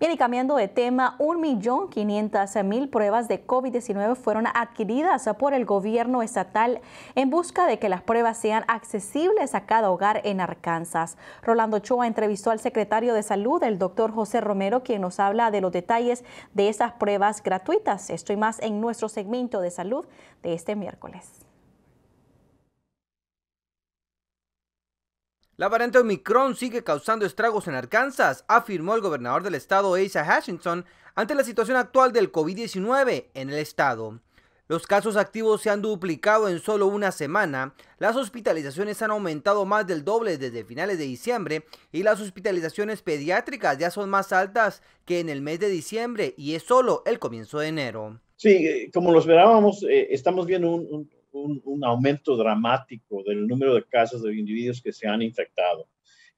Bien, y cambiando de tema, 1.500.000 pruebas de COVID-19 fueron adquiridas por el gobierno estatal en busca de que las pruebas sean accesibles a cada hogar en Arkansas. Rolando Choa entrevistó al secretario de Salud, el doctor José Romero, quien nos habla de los detalles de esas pruebas gratuitas. Esto y más en nuestro segmento de salud de este miércoles. La variante Omicron sigue causando estragos en Arkansas, afirmó el gobernador del estado Asa Hutchinson ante la situación actual del COVID-19 en el estado. Los casos activos se han duplicado en solo una semana, las hospitalizaciones han aumentado más del doble desde finales de diciembre y las hospitalizaciones pediátricas ya son más altas que en el mes de diciembre y es solo el comienzo de enero. Sí, eh, como lo esperábamos, eh, estamos viendo un un, aumento dramático del número de casos de individuos que se han infectado.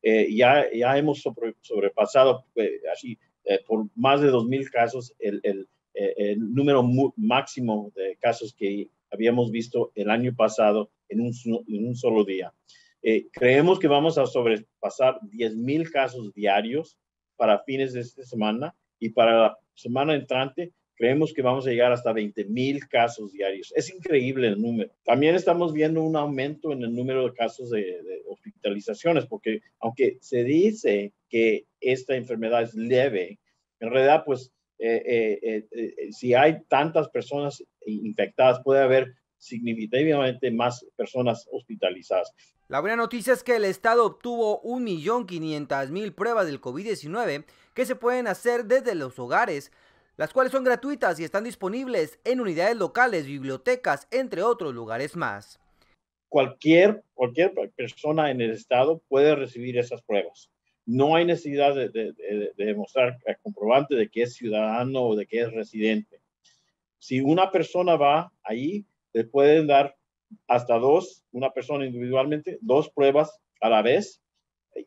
Eh, ya, hemos sobrepasado eh, así, eh, por más de 2.000 casos el, número máximo de casos que habíamos visto el año pasado en un, en un solo día. creemos que vamos a sobrepasar 10.000 casos diarios para fines de esta semana y para la semana entrante Vemos que vamos a llegar hasta 20 mil casos diarios. Es increíble el número. También estamos viendo un aumento en el número de casos de, hospitalizaciones, porque aunque se dice que esta enfermedad es leve, en realidad, pues, eh, eh, eh, si hay tantas personas infectadas, puede haber significativamente más personas hospitalizadas. La buena noticia es que el Estado obtuvo 1.500.000 pruebas del COVID-19 que se pueden hacer desde los hogares las cuales son gratuitas y están disponibles en unidades locales, bibliotecas, entre otros lugares más. Cualquier, persona en el estado puede recibir esas pruebas. No hay necesidad de, de demostrar el comprobante de que es ciudadano o de que es residente. Si una persona va ahí, le pueden dar hasta dos, una persona individualmente, dos pruebas a la vez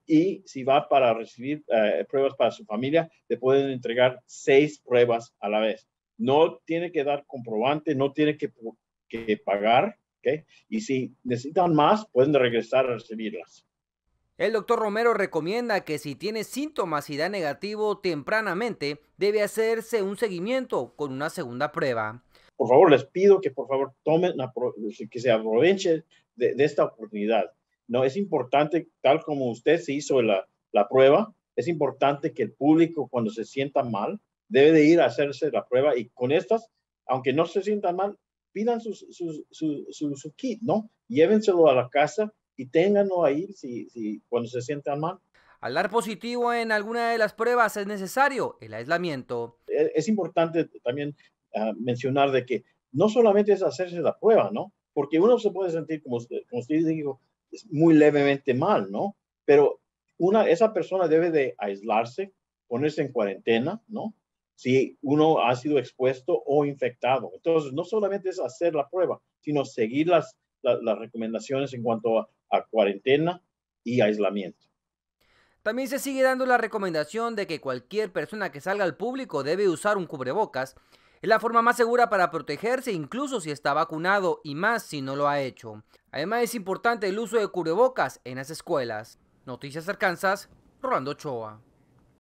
y si va para recibir eh, pruebas para su familia, le pueden entregar seis pruebas a la vez. No tiene que dar comprobante, no tiene que, pagar, y si necesitan más, pueden regresar a recibirlas. El doctor Romero recomienda que si tiene síntomas y da negativo tempranamente, debe hacerse un seguimiento con una segunda prueba. Por favor, les pido que por favor tomen, que se aprovechen de esta oportunidad. No, es importante, tal como usted se hizo la, la prueba, es importante que el público cuando se sienta mal debe de ir a hacerse la prueba y con estas, aunque no se sientan mal, pidan su, su, su kit, ¿no? Llévenselo a la casa y ténganlo ahí si, cuando se sientan mal. Al dar positivo en alguna de las pruebas es necesario el aislamiento. E, es, importante también ah, mencionar de que no solamente es hacerse la prueba, ¿no? Porque uno se puede sentir, como, como usted dijo, muy levemente mal, ¿no? Pero una, esa persona debe de aislarse, ponerse en cuarentena, ¿no? Si uno ha sido expuesto o infectado. Entonces, no solamente es hacer la prueba, sino seguir las, las recomendaciones en cuanto a cuarentena y aislamiento. También se sigue dando la recomendación de que cualquier persona que salga al público debe usar un cubrebocas es la forma más segura para protegerse incluso si está vacunado y más si no lo ha hecho. Además es importante el uso de cubrebocas en las escuelas. Noticias Arkansas, Rolando Choa.